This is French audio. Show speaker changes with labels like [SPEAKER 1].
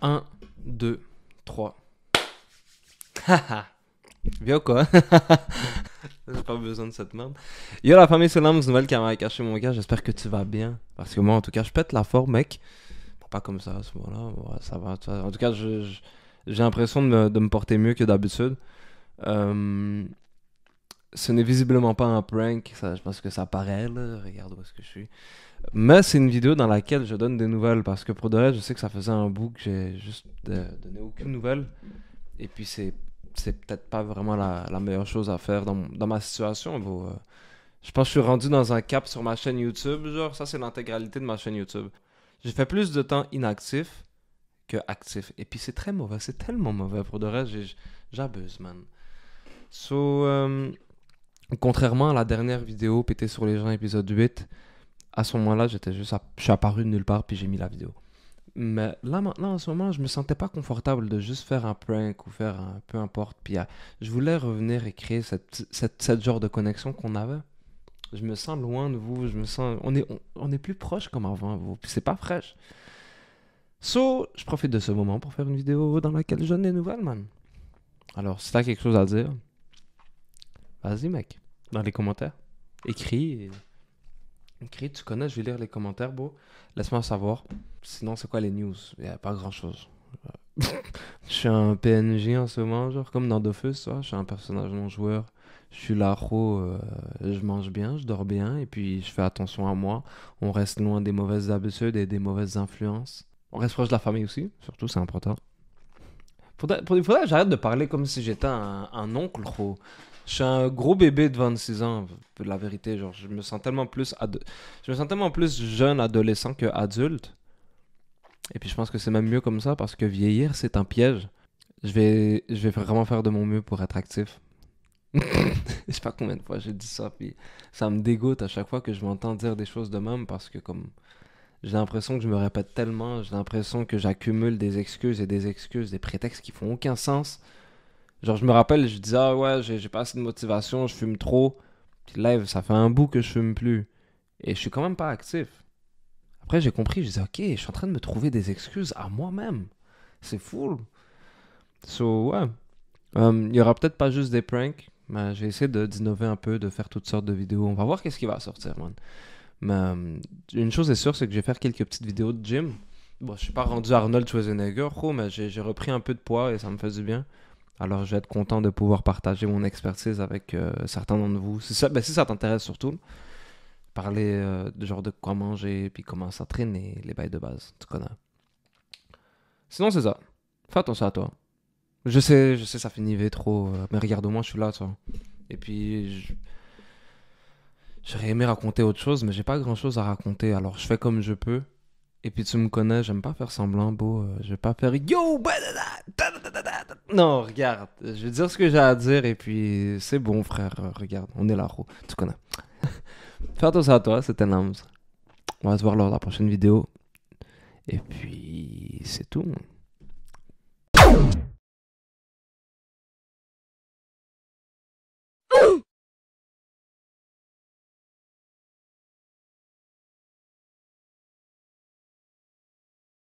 [SPEAKER 1] 1, 2, 3. Viens quoi J'ai pas besoin de cette merde. Yo la famille Solams, nouvelle caméra caché mon gars, j'espère que tu vas bien. Parce que moi en tout cas je pète la forme mec. Pas comme ça à ce moment-là, ça va. En tout cas j'ai l'impression de, me, porter mieux que d'habitude. Euh, ce n'est visiblement pas un prank, ça, je pense que ça paraît, là. regarde où est-ce que je suis. Mais c'est une vidéo dans laquelle je donne des nouvelles, parce que pour de vrai, je sais que ça faisait un bout que j'ai juste donné aucune nouvelle. Et puis c'est, c'est peut-être pas vraiment la, meilleure chose à faire dans, dans ma situation. Euh, je pense que je suis rendu dans un cap sur ma chaîne YouTube, genre ça c'est l'intégralité de ma chaîne YouTube. J'ai fait plus de temps inactif que actif. Et puis c'est très mauvais, c'est tellement mauvais pour de vrai, j'abuse, man. So, euh, contrairement à la dernière vidéo pété sur les gens, épisode 8, à ce moment-là, j'étais juste je suis apparu de nulle part puis j'ai mis la vidéo. Mais là maintenant en ce moment, je me sentais pas confortable de juste faire un prank ou faire un peu importe puis ah, je voulais revenir et créer cette genre de connexion qu'on avait. Je me sens loin de vous, je me sens on est on, est plus proche comme avant vous, puis c'est pas fraîche. So, je profite de ce moment pour faire une vidéo dans laquelle je donne des nouvelles, man. Alors, si t'as quelque chose à dire, vas-y, mec dans les commentaires. Écris. écrit. Écris, tu connais, je vais lire les commentaires, Beau, Laisse-moi savoir. Sinon, c'est quoi les news Il n'y a pas grand-chose. Euh, je suis un PNJ en ce moment, genre comme dans Dofus, je suis un personnage non-joueur. Je suis là, euh, je mange bien, je dors bien, et puis je fais attention à moi. On reste loin des mauvaises habitudes et des mauvaises influences. On reste proche de la famille aussi, surtout, c'est important. Pour faudrait, fois, que j'arrête de parler comme si j'étais un, un oncle, gros je suis un gros bébé de 26 ans, la vérité. je me sens tellement plus, je me sens tellement plus jeune adolescent que adulte. Et puis je pense que c'est même mieux comme ça parce que vieillir, c'est un piège. Je vais, je vais vraiment faire de mon mieux pour être actif. je sais pas combien de fois j'ai dit ça, puis ça me dégoûte à chaque fois que je m'entends dire des choses de même parce que comme j'ai l'impression que je me répète tellement, j'ai l'impression que j'accumule des excuses et des excuses, des prétextes qui font aucun sens. Genre, je me rappelle, je disais, ah ouais, j'ai pas assez de motivation, je fume trop. Puis là, ça fait un bout que je fume plus. Et je suis quand même pas actif. Après, j'ai compris, je disais, ok, je suis en train de me trouver des excuses à moi-même. C'est fou. So, ouais. Euh, il y aura peut-être pas juste des pranks, mais j'ai essayé d'innover un peu, de faire toutes sortes de vidéos. On va voir qu'est-ce qui va sortir, man. Mais euh, une chose est sûre, c'est que je vais faire quelques petites vidéos de gym. Bon, je suis pas rendu Arnold Schwarzenegger, oh, mais j'ai repris un peu de poids et ça me faisait du bien. Alors, je vais être content de pouvoir partager mon expertise avec euh, certains d'entre vous. Si ça, ben, si t'intéresse surtout, parler euh, de genre de quoi manger, puis comment ça traîne les bails de base, tu connais. Sinon, c'est ça. Fais attention à toi. Je sais, je sais, ça finit vite trop, euh, mais regarde, moi, je suis là, toi. Et puis, j'aurais aimé raconter autre chose, mais j'ai pas grand chose à raconter. Alors, je fais comme je peux. Et puis tu me connais, j'aime pas faire semblant beau. Euh, je vais pas faire yo. Non, regarde, je vais dire ce que j'ai à dire et puis c'est bon, frère. Euh, regarde, on est là, roue. Tu connais. Fais attention à toi, c'était Nams. On va se voir lors de la prochaine vidéo. Et puis c'est tout.